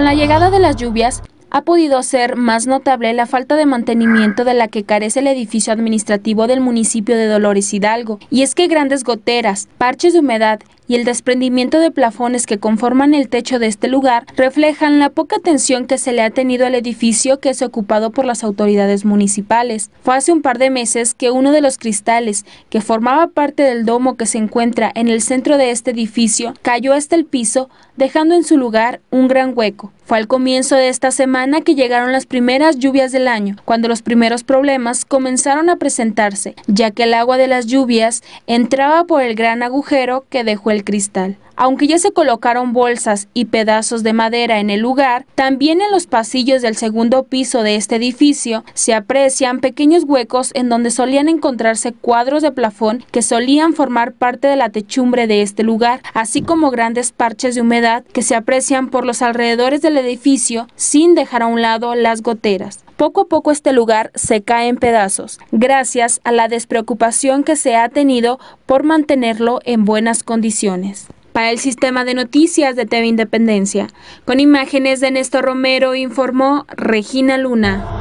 Con la llegada de las lluvias, ha podido ser más notable la falta de mantenimiento de la que carece el edificio administrativo del municipio de Dolores Hidalgo, y es que grandes goteras, parches de humedad y el desprendimiento de plafones que conforman el techo de este lugar reflejan la poca atención que se le ha tenido al edificio que es ocupado por las autoridades municipales. Fue hace un par de meses que uno de los cristales que formaba parte del domo que se encuentra en el centro de este edificio cayó hasta el piso, dejando en su lugar un gran hueco. Fue al comienzo de esta semana que llegaron las primeras lluvias del año, cuando los primeros problemas comenzaron a presentarse, ya que el agua de las lluvias entraba por el gran agujero que dejó el cristal. Aunque ya se colocaron bolsas y pedazos de madera en el lugar, también en los pasillos del segundo piso de este edificio se aprecian pequeños huecos en donde solían encontrarse cuadros de plafón que solían formar parte de la techumbre de este lugar, así como grandes parches de humedad que se aprecian por los alrededores del edificio sin dejar a un lado las goteras. Poco a poco este lugar se cae en pedazos, gracias a la despreocupación que se ha tenido por mantenerlo en buenas condiciones. Para el sistema de noticias de TV Independencia, con imágenes de Néstor Romero, informó Regina Luna.